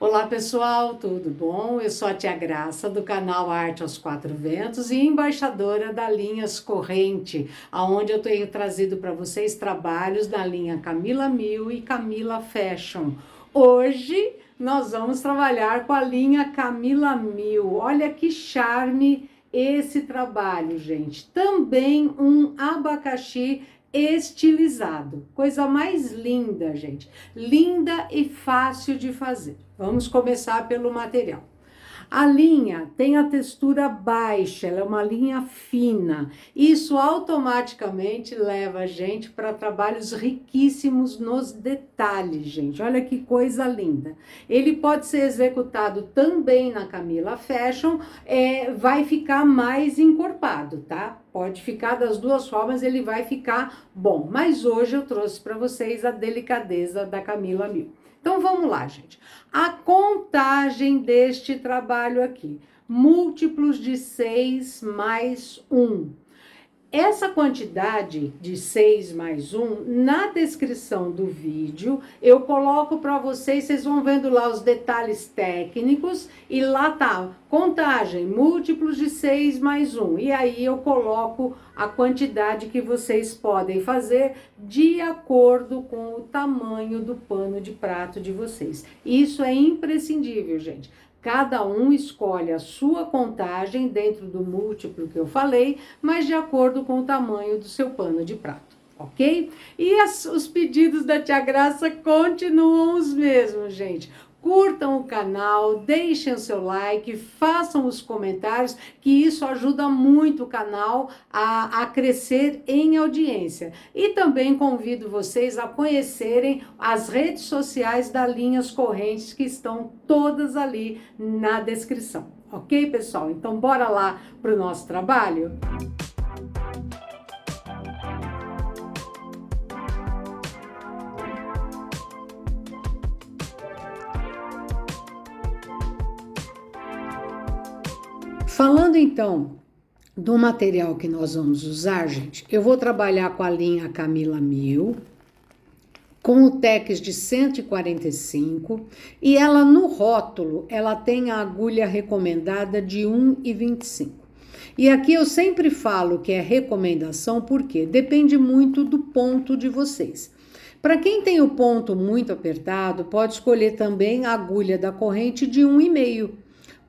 Olá pessoal, tudo bom? Eu sou a Tia Graça do canal Arte aos Quatro Ventos e embaixadora da Linhas Corrente, aonde eu tenho trazido para vocês trabalhos da linha Camila Mil e Camila Fashion. Hoje nós vamos trabalhar com a linha Camila Mil. Olha que charme esse trabalho, gente. Também um abacaxi estilizado. Coisa mais linda, gente. Linda e fácil de fazer. Vamos começar pelo material. A linha tem a textura baixa, ela é uma linha fina. Isso automaticamente leva a gente para trabalhos riquíssimos nos detalhes, gente. Olha que coisa linda. Ele pode ser executado também na Camila Fashion, é, vai ficar mais encorpado, tá? Pode ficar das duas formas, ele vai ficar bom. Mas hoje eu trouxe para vocês a delicadeza da Camila Mil. Então vamos lá, gente. A contagem deste trabalho aqui: múltiplos de 6 mais 1. Essa quantidade de 6 mais 1, na descrição do vídeo, eu coloco para vocês, vocês vão vendo lá os detalhes técnicos e lá tá contagem, múltiplos de 6 mais 1. E aí eu coloco a quantidade que vocês podem fazer de acordo com o tamanho do pano de prato de vocês. Isso é imprescindível, gente. Cada um escolhe a sua contagem dentro do múltiplo que eu falei, mas de acordo com o tamanho do seu pano de prato, ok? E as, os pedidos da Tia Graça continuam os mesmos, gente curtam o canal, deixem o seu like, façam os comentários, que isso ajuda muito o canal a, a crescer em audiência. E também convido vocês a conhecerem as redes sociais da Linhas Correntes, que estão todas ali na descrição. Ok, pessoal? Então, bora lá para o nosso trabalho? Falando então do material que nós vamos usar, gente, eu vou trabalhar com a linha Camila Mil, com o TEX de 145 e ela no rótulo, ela tem a agulha recomendada de 1,25. E aqui eu sempre falo que é recomendação porque depende muito do ponto de vocês. Para quem tem o ponto muito apertado, pode escolher também a agulha da corrente de 1,5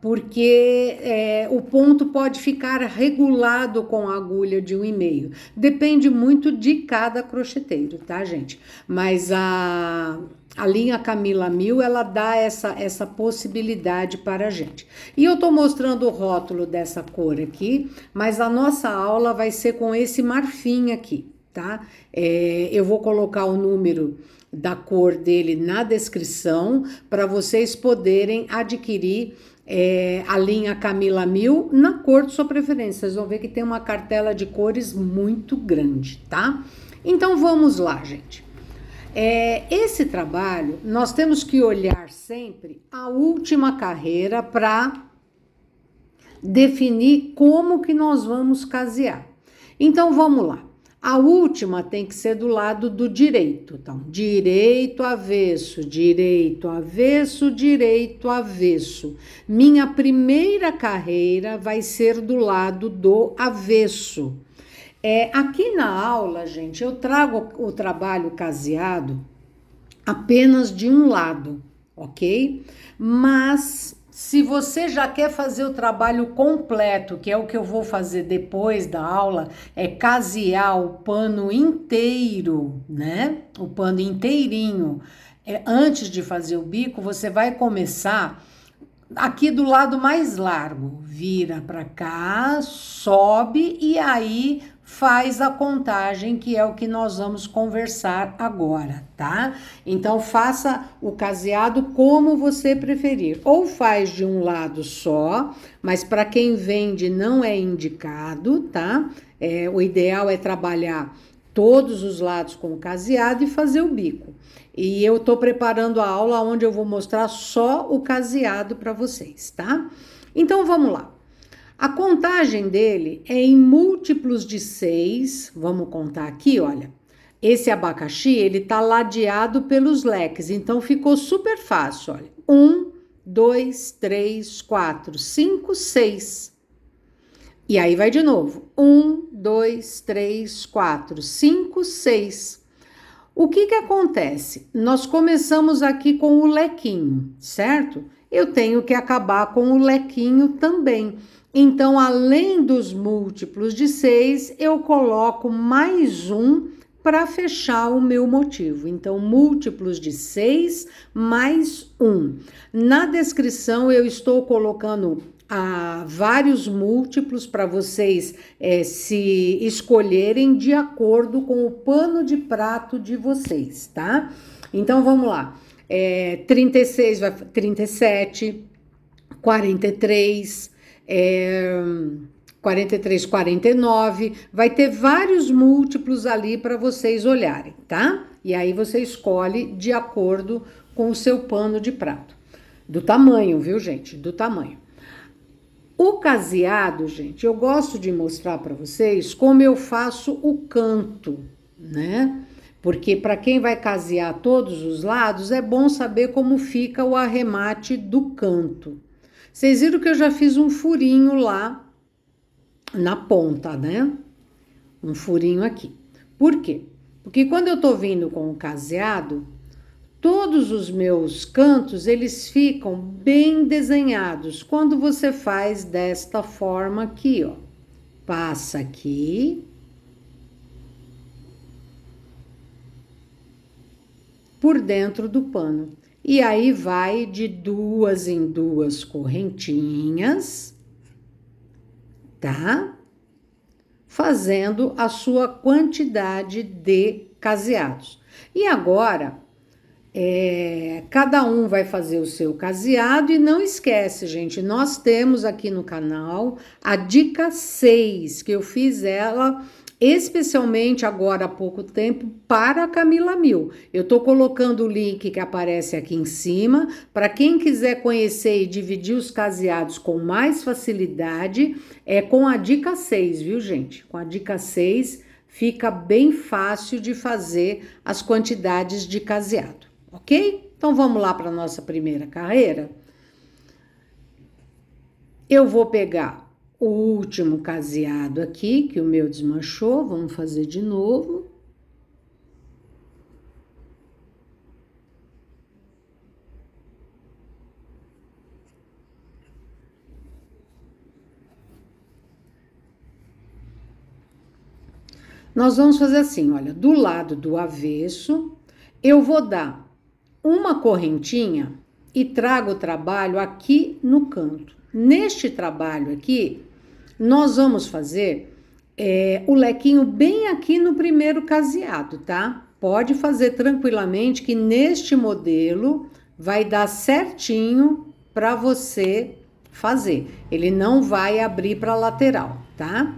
porque é, o ponto pode ficar regulado com a agulha de um e meio. Depende muito de cada crocheteiro, tá, gente? Mas a, a linha Camila Mil, ela dá essa, essa possibilidade para a gente. E eu tô mostrando o rótulo dessa cor aqui, mas a nossa aula vai ser com esse marfim aqui, tá? É, eu vou colocar o número da cor dele na descrição para vocês poderem adquirir é, a linha Camila Mil na cor de sua preferência. Vocês vão ver que tem uma cartela de cores muito grande, tá? Então vamos lá, gente. É, esse trabalho nós temos que olhar sempre a última carreira para definir como que nós vamos casear. Então vamos lá. A última tem que ser do lado do direito. Então, direito avesso, direito avesso, direito avesso. Minha primeira carreira vai ser do lado do avesso. É, aqui na aula, gente, eu trago o trabalho caseado apenas de um lado, ok? Mas se você já quer fazer o trabalho completo, que é o que eu vou fazer depois da aula, é casear o pano inteiro, né? O pano inteirinho. É, antes de fazer o bico, você vai começar aqui do lado mais largo. Vira para cá, sobe e aí faz a contagem, que é o que nós vamos conversar agora, tá? Então faça o caseado como você preferir. Ou faz de um lado só, mas para quem vende não é indicado, tá? É, o ideal é trabalhar todos os lados com o caseado e fazer o bico. E eu estou preparando a aula onde eu vou mostrar só o caseado para vocês, tá? Então vamos lá. A contagem dele é em múltiplos de 6. Vamos contar aqui, olha. Esse abacaxi, ele tá ladeado pelos leques, então ficou super fácil, olha. 1, 2, 3, 4, 5, 6. E aí vai de novo. 1, 2, 3, 4, 5, 6. O que que acontece? Nós começamos aqui com o lequinho, certo? Eu tenho que acabar com o lequinho também. Então, além dos múltiplos de 6, eu coloco mais um para fechar o meu motivo. Então, múltiplos de 6 mais 1. Na descrição, eu estou colocando a ah, vários múltiplos para vocês é, se escolherem de acordo com o pano de prato de vocês, tá? Então vamos lá. É, eh, 36 vai 37, 43, é, 43, 49, vai ter vários múltiplos ali para vocês olharem, tá? E aí você escolhe de acordo com o seu pano de prato. Do tamanho, viu, gente? Do tamanho. O caseado, gente, eu gosto de mostrar para vocês como eu faço o canto, né? Porque para quem vai casear todos os lados, é bom saber como fica o arremate do canto. Vocês viram que eu já fiz um furinho lá na ponta, né? Um furinho aqui. Por quê? Porque quando eu tô vindo com o caseado, todos os meus cantos eles ficam bem desenhados. Quando você faz desta forma aqui, ó. Passa aqui. Por dentro do pano. E aí vai de duas em duas correntinhas, tá? Fazendo a sua quantidade de caseados. E agora, é, cada um vai fazer o seu caseado e não esquece, gente, nós temos aqui no canal a dica 6, que eu fiz ela especialmente agora há pouco tempo, para a Camila Mil. Eu estou colocando o link que aparece aqui em cima para quem quiser conhecer e dividir os caseados com mais facilidade, é com a dica 6, viu, gente? Com a dica 6 fica bem fácil de fazer as quantidades de caseado, ok? Então vamos lá para a nossa primeira carreira. Eu vou pegar o último caseado aqui, que o meu desmanchou, vamos fazer de novo. Nós vamos fazer assim, olha, do lado do avesso, eu vou dar uma correntinha e trago o trabalho aqui no canto. Neste trabalho aqui, nós vamos fazer é, o lequinho bem aqui no primeiro caseado, tá? Pode fazer tranquilamente que neste modelo vai dar certinho para você fazer. Ele não vai abrir para lateral, tá?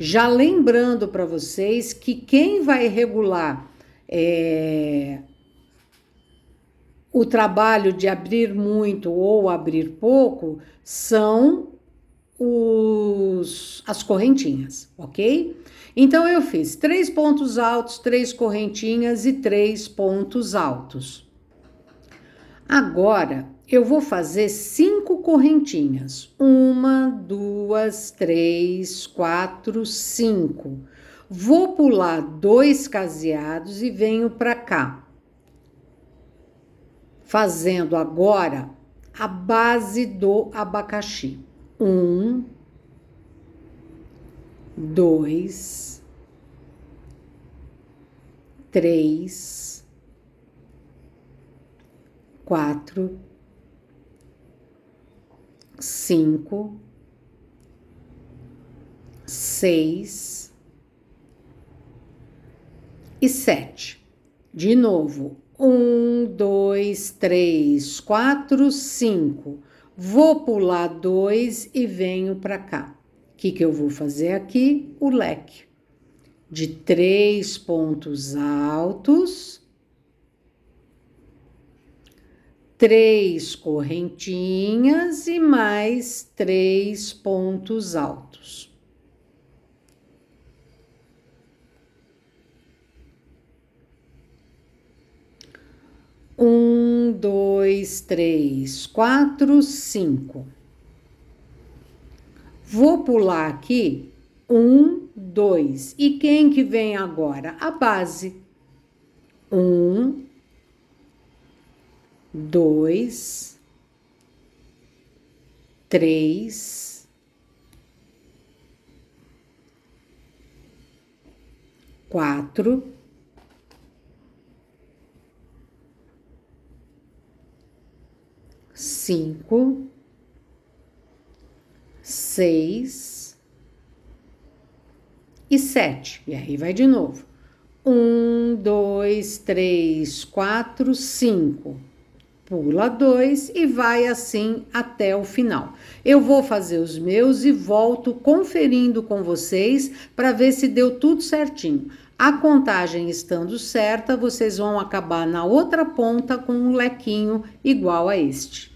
Já lembrando para vocês que quem vai regular é, o trabalho de abrir muito ou abrir pouco são os, as correntinhas, ok? Então eu fiz três pontos altos, três correntinhas e três pontos altos. Agora eu vou fazer cinco correntinhas: uma, duas, três, quatro, cinco. Vou pular dois caseados e venho para cá, fazendo agora a base do abacaxi um, dois, três, quatro, cinco, seis e sete. De novo, um, dois, três, quatro, cinco Vou pular dois e venho para cá. O que, que eu vou fazer aqui? O leque de três pontos altos, três correntinhas e mais três pontos altos. Um, dois, três, quatro, cinco. Vou pular aqui. Um, dois. E quem que vem agora? A base. Um, dois, três, quatro. cinco, seis e sete. E aí vai de novo. Um, dois, três, quatro, cinco. Pula dois e vai assim até o final. Eu vou fazer os meus e volto conferindo com vocês para ver se deu tudo certinho. A contagem estando certa, vocês vão acabar na outra ponta com um lequinho igual a este.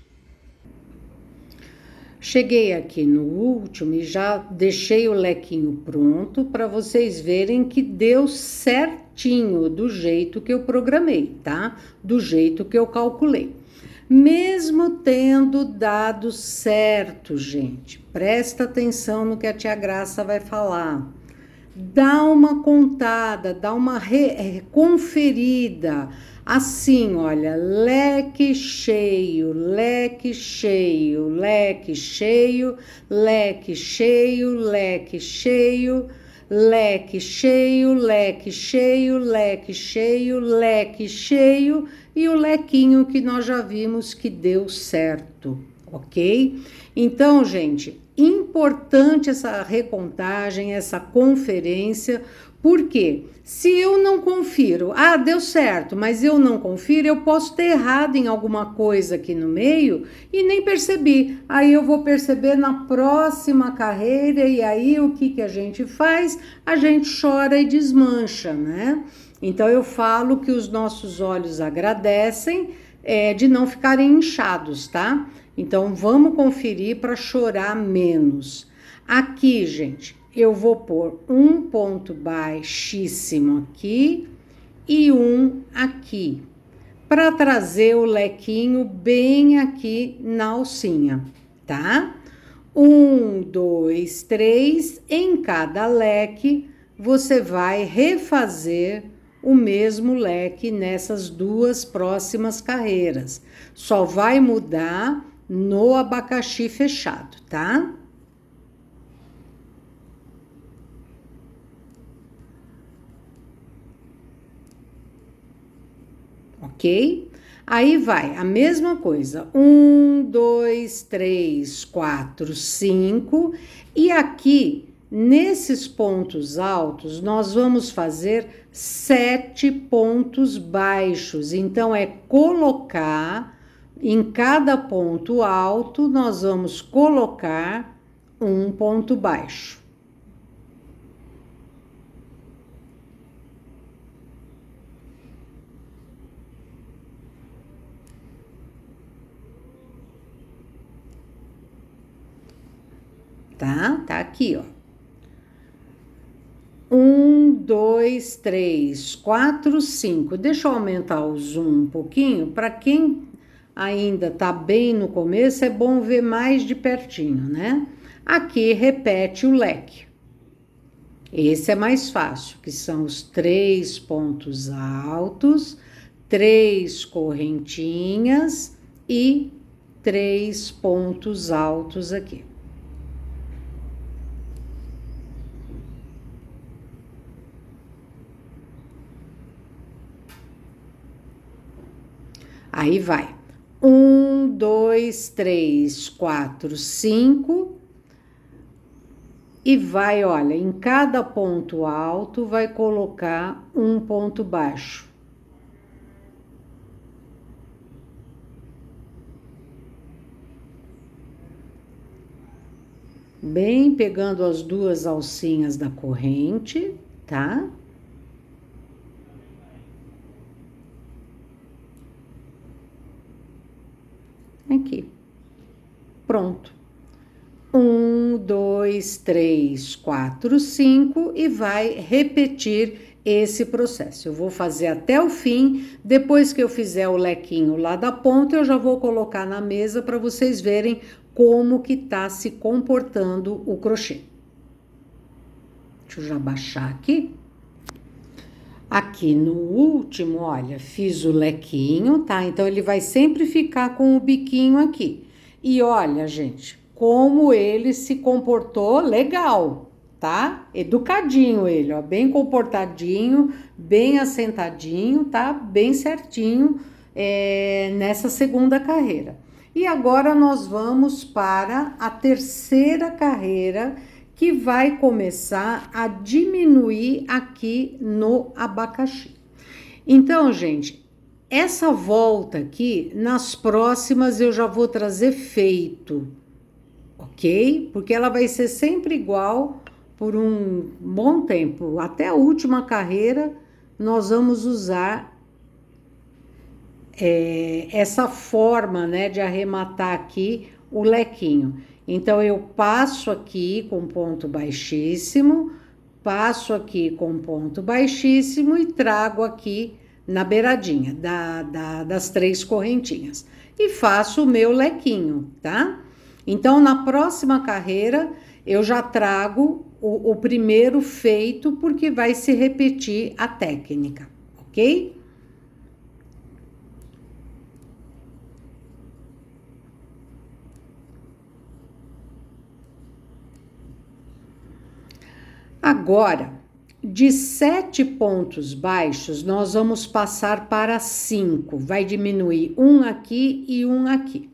Cheguei aqui no último e já deixei o lequinho pronto para vocês verem que deu certinho do jeito que eu programei, tá? Do jeito que eu calculei. Mesmo tendo dado certo, gente, presta atenção no que a tia Graça vai falar. Dá uma contada, dá uma eh, conferida Assim, olha, leque cheio, leque cheio, leque cheio, leque cheio, leque cheio, leque cheio, leque cheio, leque cheio, leque cheio e o lequinho que nós já vimos que deu certo, ok? Então, gente, importante essa recontagem, essa conferência, porque se eu não confiro, ah, deu certo, mas eu não confiro, eu posso ter errado em alguma coisa aqui no meio e nem percebi. Aí eu vou perceber na próxima carreira e aí o que, que a gente faz? A gente chora e desmancha, né? Então eu falo que os nossos olhos agradecem é, de não ficarem inchados, tá? Então vamos conferir para chorar menos. Aqui, gente, eu vou pôr um ponto baixíssimo aqui e um aqui, para trazer o lequinho bem aqui na alcinha, tá? Um, dois, três, em cada leque você vai refazer o mesmo leque nessas duas próximas carreiras. Só vai mudar no abacaxi fechado, tá? ok? Aí vai a mesma coisa, um, dois, três, quatro, cinco, e aqui nesses pontos altos nós vamos fazer sete pontos baixos, então é colocar em cada ponto alto, nós vamos colocar um ponto baixo. tá? Tá aqui, ó. Um, dois, três, quatro, cinco. Deixa eu aumentar o zoom um pouquinho. Para quem ainda tá bem no começo, é bom ver mais de pertinho, né? Aqui repete o leque. Esse é mais fácil, que são os três pontos altos, três correntinhas e três pontos altos aqui. Aí vai. Um, dois, três, quatro, cinco. E vai, olha, em cada ponto alto vai colocar um ponto baixo. Bem pegando as duas alcinhas da corrente, tá? Aqui. Pronto. Um, dois, três, quatro, cinco e vai repetir esse processo. Eu vou fazer até o fim. Depois que eu fizer o lequinho lá da ponta, eu já vou colocar na mesa para vocês verem como que tá se comportando o crochê. Deixa eu já baixar aqui. Aqui no último, olha, fiz o lequinho, tá? Então, ele vai sempre ficar com o biquinho aqui. E olha, gente, como ele se comportou legal, tá? Educadinho ele, ó, bem comportadinho, bem assentadinho, tá? Bem certinho é, nessa segunda carreira. E agora nós vamos para a terceira carreira, que vai começar a diminuir aqui no abacaxi. Então, gente, essa volta aqui, nas próximas eu já vou trazer feito, ok? Porque ela vai ser sempre igual por um bom tempo. Até a última carreira, nós vamos usar é, essa forma né, de arrematar aqui o lequinho. Então, eu passo aqui com ponto baixíssimo, passo aqui com ponto baixíssimo e trago aqui na beiradinha da, da, das três correntinhas. E faço o meu lequinho, tá? Então, na próxima carreira, eu já trago o, o primeiro feito, porque vai se repetir a técnica, ok? Agora, de sete pontos baixos, nós vamos passar para cinco. Vai diminuir um aqui e um aqui.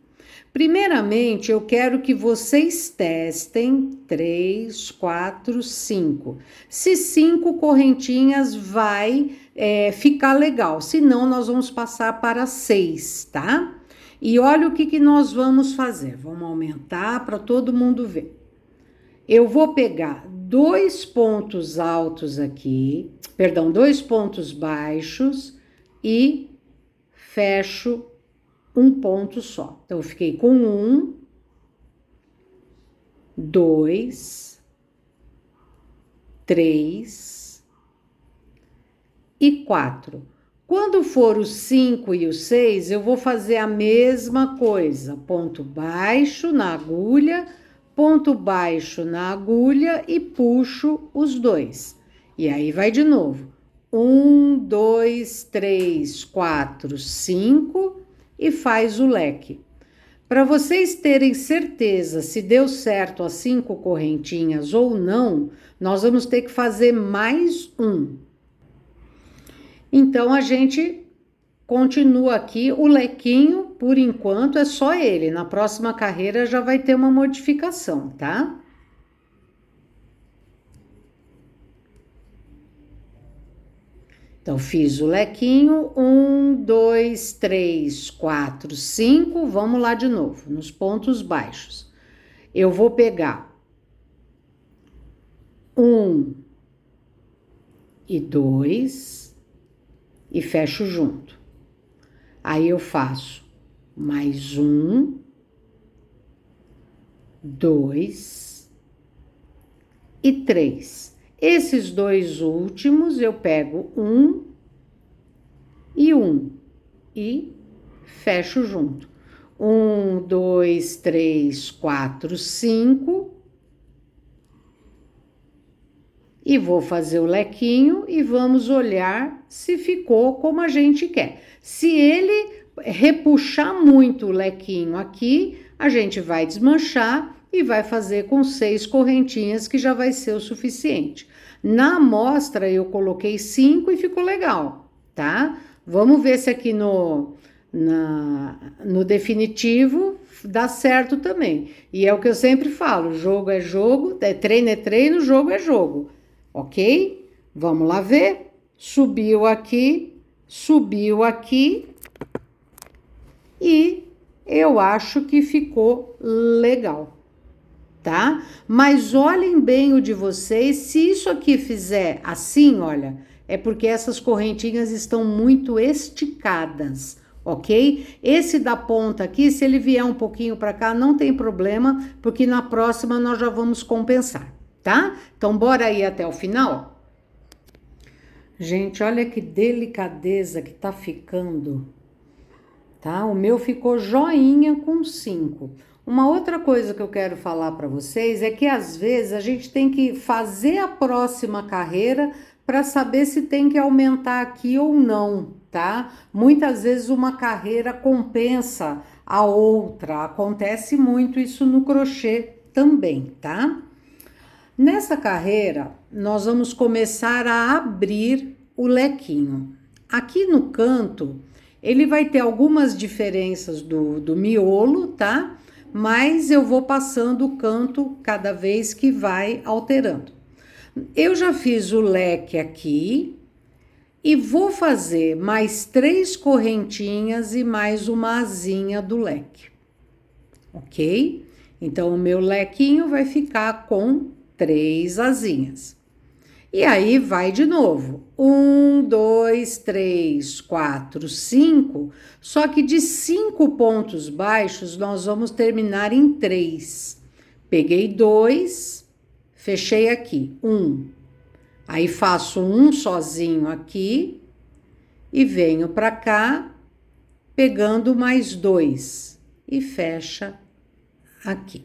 Primeiramente, eu quero que vocês testem três, quatro, cinco. Se cinco correntinhas vai é, ficar legal, senão nós vamos passar para seis, tá? E olha o que, que nós vamos fazer. Vamos aumentar para todo mundo ver. Eu vou pegar dois pontos altos aqui, perdão, dois pontos baixos e fecho um ponto só. Então, eu fiquei com um, dois, três e quatro. Quando for o cinco e o seis, eu vou fazer a mesma coisa. Ponto baixo na agulha ponto baixo na agulha e puxo os dois. E aí vai de novo. Um, dois, três, quatro, cinco e faz o leque. Para vocês terem certeza se deu certo as cinco correntinhas ou não, nós vamos ter que fazer mais um. Então a gente Continua aqui o lequinho, por enquanto é só ele. Na próxima carreira já vai ter uma modificação, tá? Então, fiz o lequinho, um, dois, três, quatro, cinco. Vamos lá de novo, nos pontos baixos. Eu vou pegar um e dois e fecho junto. Aí eu faço mais um, dois e três. Esses dois últimos eu pego um e um e fecho junto. Um, dois, três, quatro, cinco e vou fazer o lequinho e vamos olhar se ficou como a gente quer. Se ele repuxar muito o lequinho aqui, a gente vai desmanchar e vai fazer com seis correntinhas que já vai ser o suficiente. Na amostra eu coloquei cinco e ficou legal, tá? Vamos ver se aqui no, na, no definitivo dá certo também. E é o que eu sempre falo: jogo é jogo, é treino é treino, jogo é jogo ok? Vamos lá ver. Subiu aqui, subiu aqui e eu acho que ficou legal, tá? Mas olhem bem o de vocês, se isso aqui fizer assim, olha, é porque essas correntinhas estão muito esticadas, ok? Esse da ponta aqui, se ele vier um pouquinho para cá, não tem problema, porque na próxima nós já vamos compensar tá? Então, bora aí até o final? Gente, olha que delicadeza que tá ficando, tá? O meu ficou joinha com cinco. Uma outra coisa que eu quero falar para vocês é que às vezes a gente tem que fazer a próxima carreira para saber se tem que aumentar aqui ou não, tá? Muitas vezes uma carreira compensa a outra, acontece muito isso no crochê também, tá? Nessa carreira, nós vamos começar a abrir o lequinho. Aqui no canto, ele vai ter algumas diferenças do, do miolo, tá? Mas eu vou passando o canto cada vez que vai alterando. Eu já fiz o leque aqui e vou fazer mais três correntinhas e mais uma asinha do leque, ok? Então, o meu lequinho vai ficar com três asinhas. E aí vai de novo. Um, dois, três, quatro, cinco. Só que de cinco pontos baixos, nós vamos terminar em três. Peguei dois, fechei aqui. Um. Aí faço um sozinho aqui e venho para cá, pegando mais dois e fecha aqui.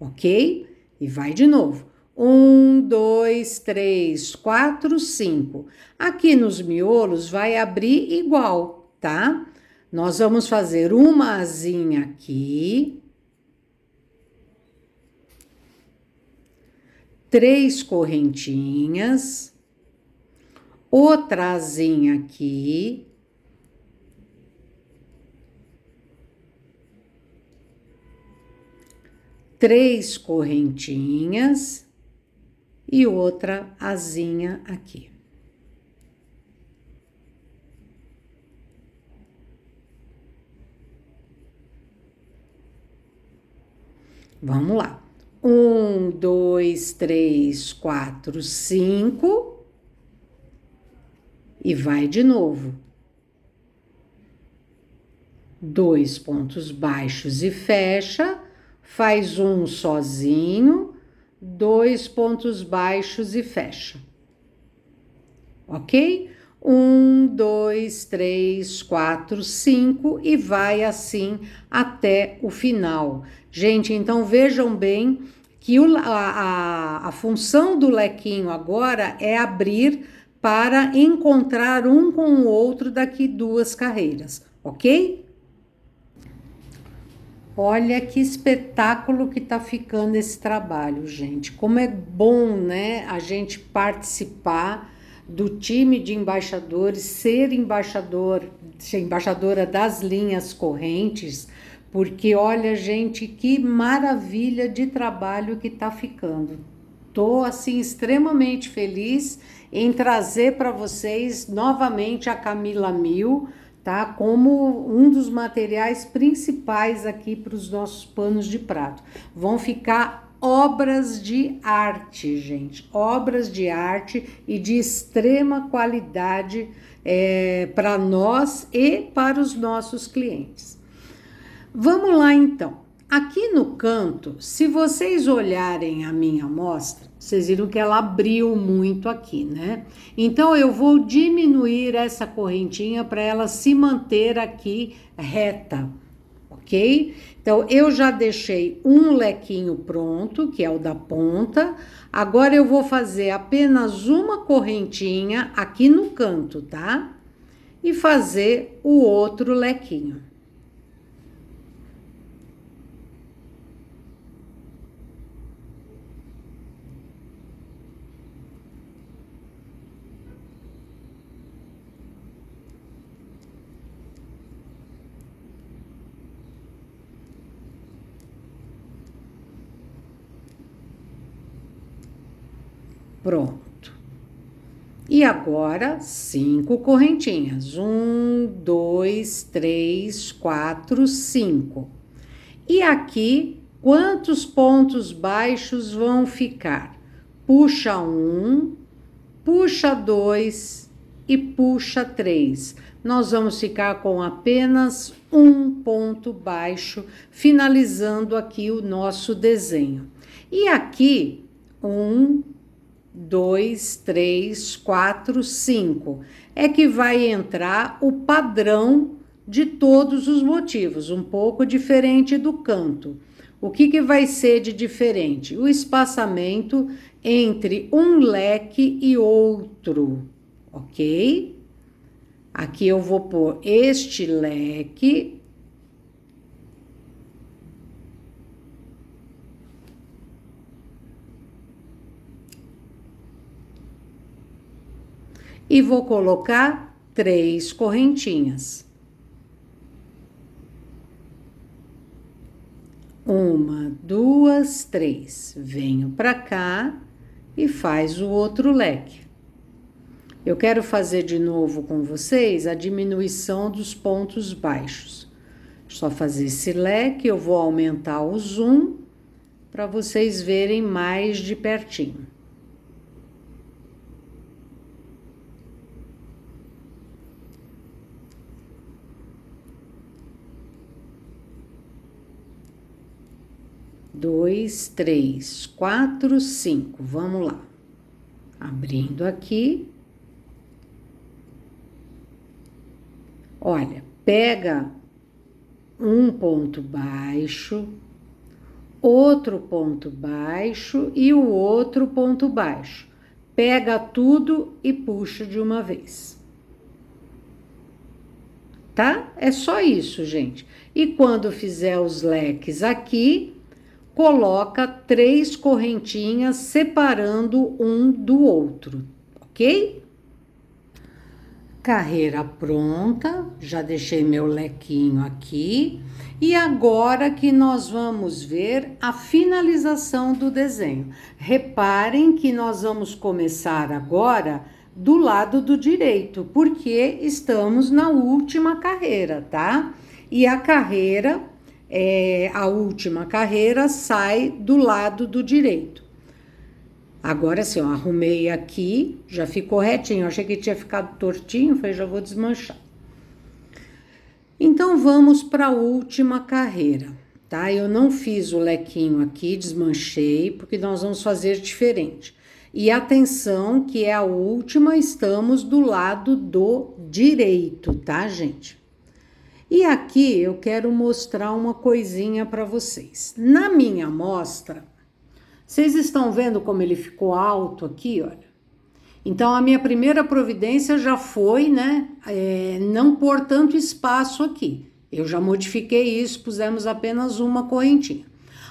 Ok? E vai de novo. Um, dois, três, quatro, cinco. Aqui nos miolos vai abrir igual, tá? Nós vamos fazer uma asinha aqui. Três correntinhas. Outra asinha aqui. três correntinhas e outra asinha aqui. Vamos lá. Um, dois, três, quatro, cinco. E vai de novo. Dois pontos baixos e fecha faz um sozinho, dois pontos baixos e fecha. Ok? Um, dois, três, quatro, cinco e vai assim até o final. Gente, então vejam bem que o, a, a, a função do lequinho agora é abrir para encontrar um com o outro daqui duas carreiras, ok? Olha que espetáculo que está ficando esse trabalho, gente. Como é bom, né, a gente participar do time de embaixadores, ser embaixador, ser embaixadora das linhas correntes, porque olha, gente, que maravilha de trabalho que está ficando. Estou assim extremamente feliz em trazer para vocês novamente a Camila Mil tá? Como um dos materiais principais aqui para os nossos panos de prato. Vão ficar obras de arte, gente, obras de arte e de extrema qualidade é, para nós e para os nossos clientes. Vamos lá então. Aqui no canto, se vocês olharem a minha amostra, vocês viram que ela abriu muito aqui, né? Então eu vou diminuir essa correntinha para ela se manter aqui reta, ok? Então eu já deixei um lequinho pronto, que é o da ponta. Agora eu vou fazer apenas uma correntinha aqui no canto, tá? E fazer o outro lequinho. Pronto. E agora, cinco correntinhas. Um, dois, três, quatro, cinco. E aqui, quantos pontos baixos vão ficar? Puxa um, puxa dois e puxa três. Nós vamos ficar com apenas um ponto baixo, finalizando aqui o nosso desenho. E aqui, um, 2, 3, 4, 5, é que vai entrar o padrão de todos os motivos, um pouco diferente do canto. O que, que vai ser de diferente? O espaçamento entre um leque e outro, ok? Aqui eu vou pôr este leque e vou colocar três correntinhas. Uma, duas, três. Venho para cá e faz o outro leque. Eu quero fazer de novo com vocês a diminuição dos pontos baixos. Só fazer esse leque, eu vou aumentar o zoom para vocês verem mais de pertinho. dois, três, quatro, cinco. Vamos lá. Abrindo aqui. Olha, pega um ponto baixo, outro ponto baixo e o outro ponto baixo. Pega tudo e puxa de uma vez. Tá? É só isso, gente. E quando fizer os leques aqui, coloca três correntinhas separando um do outro, ok? Carreira pronta, já deixei meu lequinho aqui. E agora que nós vamos ver a finalização do desenho. Reparem que nós vamos começar agora do lado do direito, porque estamos na última carreira, tá? E a carreira é, a última carreira sai do lado do direito. Agora sim, eu arrumei aqui, já ficou retinho. Eu achei que tinha ficado tortinho, falei, já vou desmanchar. Então vamos para a última carreira, tá? Eu não fiz o lequinho aqui, desmanchei, porque nós vamos fazer diferente. E atenção que é a última, estamos do lado do direito, tá, gente? E aqui eu quero mostrar uma coisinha para vocês. Na minha amostra, vocês estão vendo como ele ficou alto aqui, olha. Então a minha primeira providência já foi, né, é, não pôr tanto espaço aqui. Eu já modifiquei isso, pusemos apenas uma correntinha.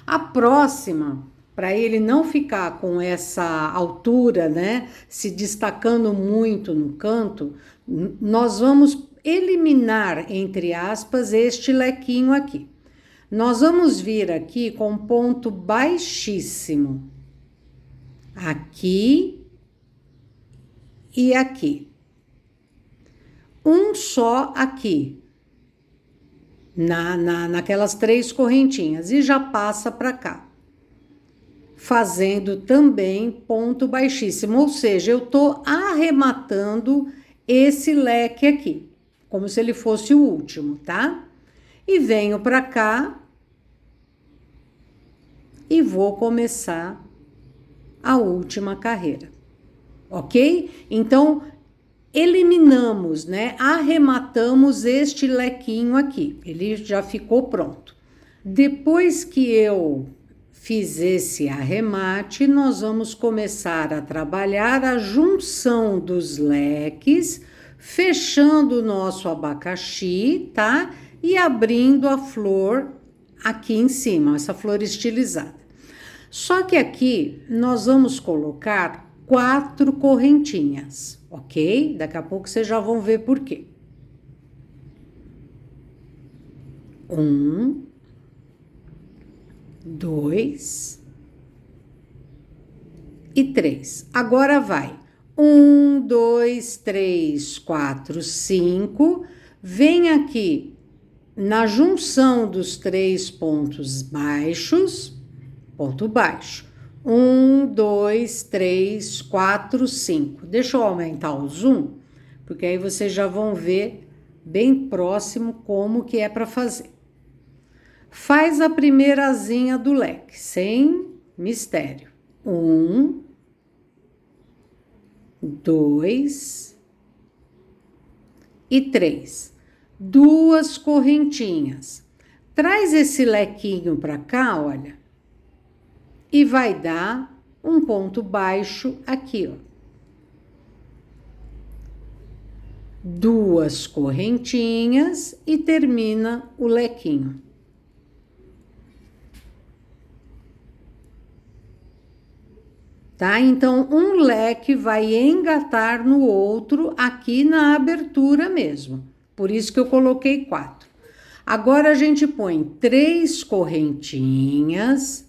A próxima, para ele não ficar com essa altura, né, se destacando muito no canto, nós vamos eliminar, entre aspas, este lequinho aqui. Nós vamos vir aqui com ponto baixíssimo. Aqui e aqui. Um só aqui. Na, na, naquelas três correntinhas e já passa para cá. Fazendo também ponto baixíssimo, ou seja, eu tô arrematando esse leque aqui como se ele fosse o último, tá? E venho para cá e vou começar a última carreira. OK? Então, eliminamos, né? Arrematamos este lequinho aqui. Ele já ficou pronto. Depois que eu fiz esse arremate, nós vamos começar a trabalhar a junção dos leques fechando o nosso abacaxi, tá? E abrindo a flor aqui em cima, essa flor estilizada. Só que aqui nós vamos colocar quatro correntinhas, ok? Daqui a pouco vocês já vão ver por quê. Um, dois e três. Agora vai um, dois, três, quatro, cinco. Vem aqui na junção dos três pontos baixos, ponto baixo. Um, dois, três, quatro, cinco. Deixa eu aumentar o zoom, porque aí vocês já vão ver bem próximo como que é para fazer. Faz a primeira primeirazinha do leque, sem mistério. Um, dois e três. Duas correntinhas. Traz esse lequinho para cá, olha, e vai dar um ponto baixo aqui, ó. Duas correntinhas e termina o lequinho. tá? Então, um leque vai engatar no outro aqui na abertura mesmo. Por isso que eu coloquei quatro. Agora a gente põe três correntinhas,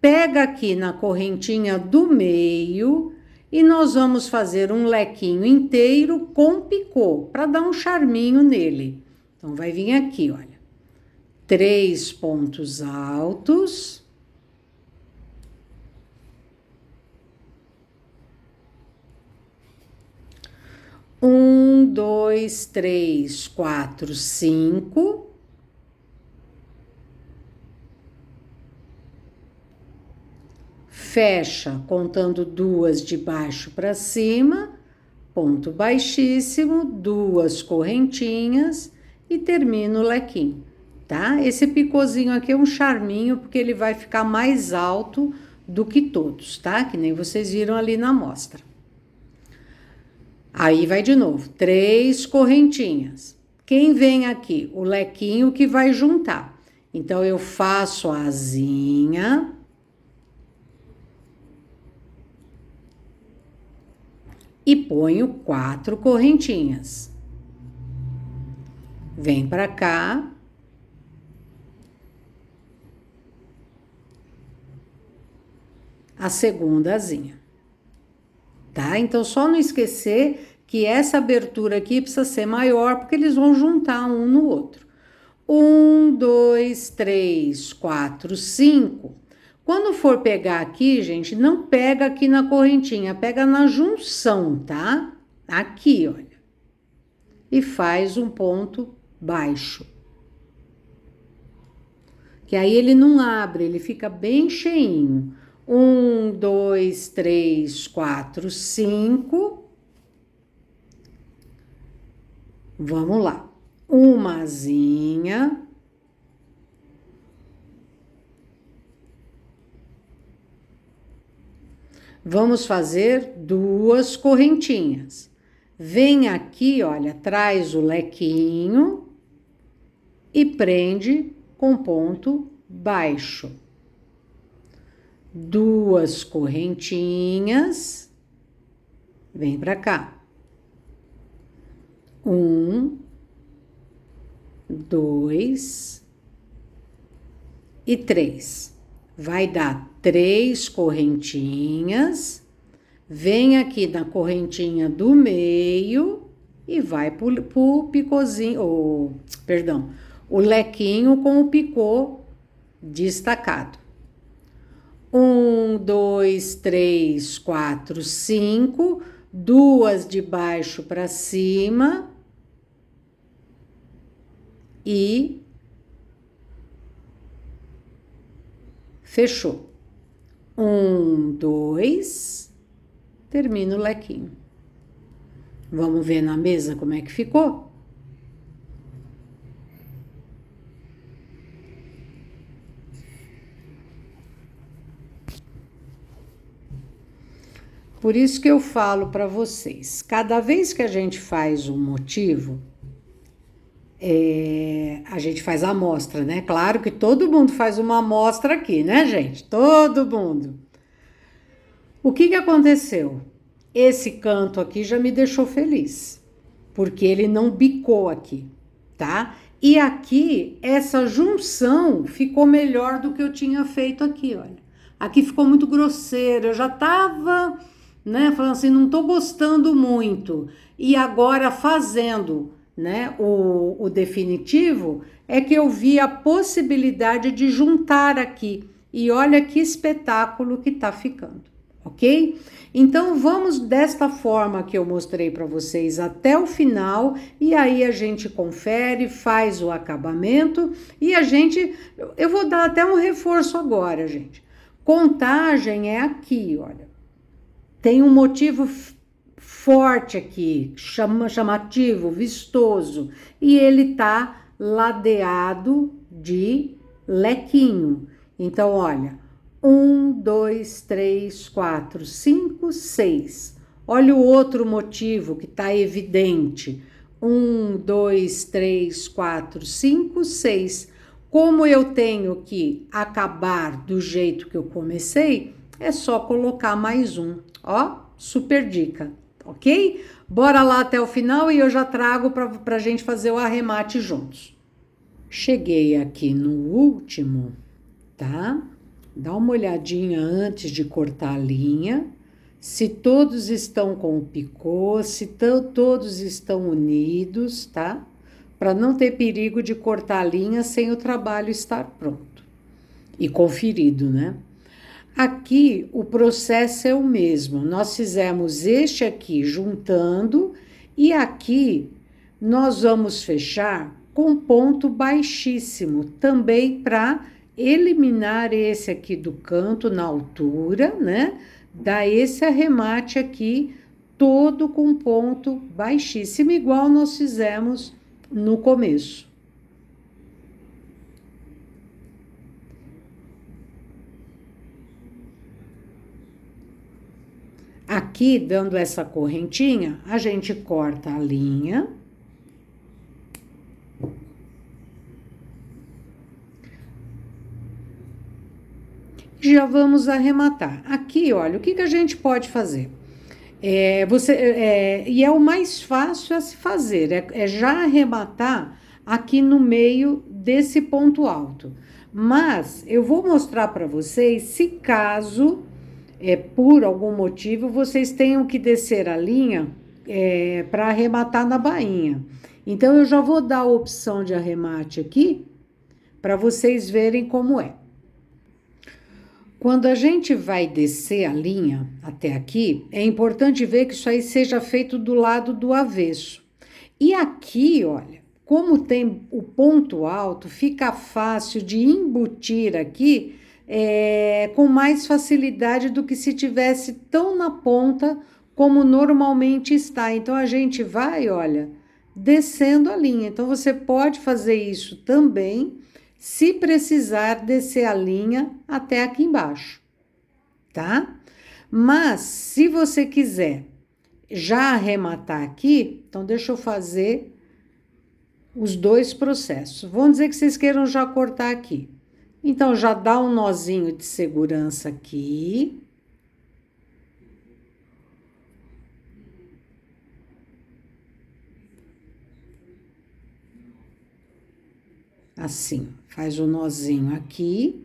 pega aqui na correntinha do meio e nós vamos fazer um lequinho inteiro com picô para dar um charminho nele. Então vai vir aqui, olha. Três pontos altos Um, dois, três, quatro, cinco. Fecha contando duas de baixo para cima, ponto baixíssimo, duas correntinhas e termina o lequinho, tá? Esse picôzinho aqui é um charminho porque ele vai ficar mais alto do que todos, tá? Que nem vocês viram ali na amostra. Aí vai de novo, três correntinhas. Quem vem aqui? O lequinho que vai juntar. Então, eu faço a asinha. E ponho quatro correntinhas. Vem para cá. A segunda asinha. Tá? Então, só não esquecer que essa abertura aqui precisa ser maior, porque eles vão juntar um no outro. Um, dois, três, quatro, cinco. Quando for pegar aqui, gente, não pega aqui na correntinha, pega na junção, tá? Aqui, olha. E faz um ponto baixo. Que aí ele não abre, ele fica bem cheinho. Um, dois, três, quatro, cinco. Vamos lá. Uma asinha. Vamos fazer duas correntinhas. Vem aqui, olha, traz o lequinho e prende com ponto baixo duas correntinhas, vem para cá. Um, dois e três. Vai dar três correntinhas, vem aqui na correntinha do meio e vai pro, pro picôzinho, ou, perdão, o lequinho com o picô destacado. Um, dois, três, quatro, cinco, duas de baixo para cima e fechou. Um, dois, termina o lequinho. Vamos ver na mesa como é que ficou? Por isso que eu falo para vocês, cada vez que a gente faz um motivo, é, a gente faz a amostra, né? Claro que todo mundo faz uma amostra aqui, né, gente? Todo mundo. O que, que aconteceu? Esse canto aqui já me deixou feliz, porque ele não bicou aqui, tá? E aqui, essa junção ficou melhor do que eu tinha feito aqui, olha. Aqui ficou muito grosseiro, eu já tava né? Falando assim, não estou gostando muito. E agora fazendo, né, o, o definitivo, é que eu vi a possibilidade de juntar aqui. E olha que espetáculo que está ficando, ok? Então vamos desta forma que eu mostrei para vocês até o final e aí a gente confere, faz o acabamento e a gente eu vou dar até um reforço agora, gente. Contagem é aqui, olha tem um motivo forte aqui, chama, chamativo, vistoso, e ele tá ladeado de lequinho. Então, olha, um, dois, três, quatro, cinco, seis. Olha o outro motivo que está evidente. Um, dois, três, quatro, cinco, seis. Como eu tenho que acabar do jeito que eu comecei, é só colocar mais um. Ó, super dica, ok? Bora lá até o final e eu já trago para a gente fazer o arremate juntos. Cheguei aqui no último, tá? Dá uma olhadinha antes de cortar a linha, se todos estão com o picô, se todos estão unidos, tá? Para não ter perigo de cortar a linha sem o trabalho estar pronto e conferido, né? Aqui o processo é o mesmo. Nós fizemos este aqui juntando e aqui nós vamos fechar com ponto baixíssimo, também para eliminar esse aqui do canto na altura, né? Dá esse arremate aqui todo com ponto baixíssimo, igual nós fizemos no começo. Aqui, dando essa correntinha, a gente corta a linha. Já vamos arrematar. Aqui, olha, o que, que a gente pode fazer? É, você, é, e é o mais fácil a se fazer, é, é já arrematar aqui no meio desse ponto alto. Mas eu vou mostrar para vocês se caso é, por algum motivo, vocês tenham que descer a linha é, para arrematar na bainha. Então, eu já vou dar a opção de arremate aqui para vocês verem como é. Quando a gente vai descer a linha até aqui, é importante ver que isso aí seja feito do lado do avesso. E aqui, olha, como tem o ponto alto, fica fácil de embutir aqui é, com mais facilidade do que se tivesse tão na ponta como normalmente está. Então a gente vai, olha, descendo a linha. Então você pode fazer isso também, se precisar descer a linha até aqui embaixo, tá? Mas se você quiser já arrematar aqui, então deixa eu fazer os dois processos. Vamos dizer que vocês queiram já cortar aqui. Então, já dá um nozinho de segurança aqui. Assim, faz o um nozinho aqui.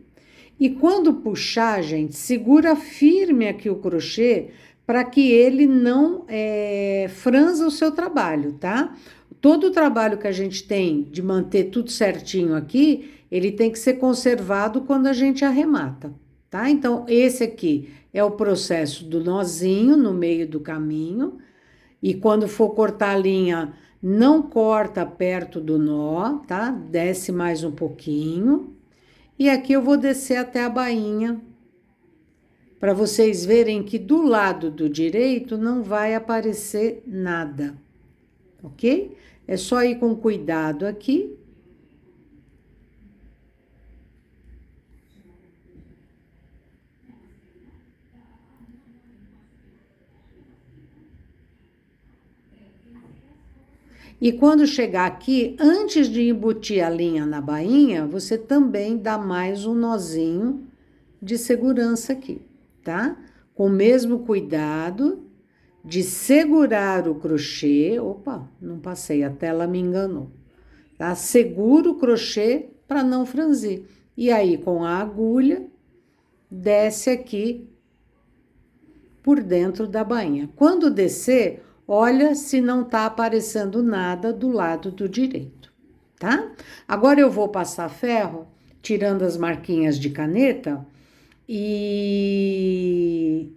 E quando puxar, gente, segura firme aqui o crochê para que ele não é, franza o seu trabalho, tá? Todo o trabalho que a gente tem de manter tudo certinho aqui, ele tem que ser conservado quando a gente arremata, tá? Então, esse aqui é o processo do nozinho no meio do caminho. E quando for cortar a linha, não corta perto do nó, tá? Desce mais um pouquinho. E aqui eu vou descer até a bainha, para vocês verem que do lado do direito não vai aparecer nada, ok? É só ir com cuidado aqui E quando chegar aqui, antes de embutir a linha na bainha, você também dá mais um nozinho de segurança aqui, tá? Com o mesmo cuidado de segurar o crochê. Opa, não passei, a tela me enganou. Tá? Segura o crochê para não franzir. E aí, com a agulha, desce aqui por dentro da bainha. Quando descer, Olha se não tá aparecendo nada do lado do direito, tá? Agora eu vou passar ferro, tirando as marquinhas de caneta e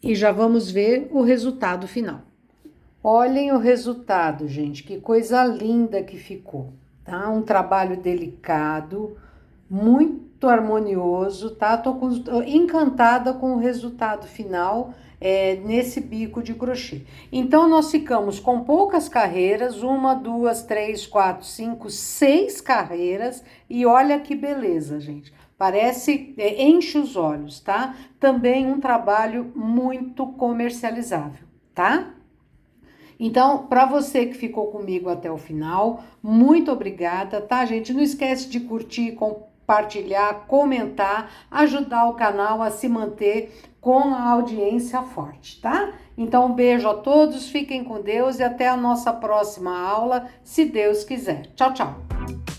e já vamos ver o resultado final. Olhem o resultado, gente, que coisa linda que ficou, tá? Um trabalho delicado, muito harmonioso, tá? Tô encantada com o resultado final é, nesse bico de crochê. Então, nós ficamos com poucas carreiras, uma, duas, três, quatro, cinco, seis carreiras, e olha que beleza, gente. Parece, é, enche os olhos, tá? Também um trabalho muito comercializável, tá? Então, para você que ficou comigo até o final, muito obrigada, tá, gente? Não esquece de curtir, compartilhar compartilhar, comentar, ajudar o canal a se manter com a audiência forte, tá? Então, um beijo a todos, fiquem com Deus e até a nossa próxima aula, se Deus quiser. Tchau, tchau.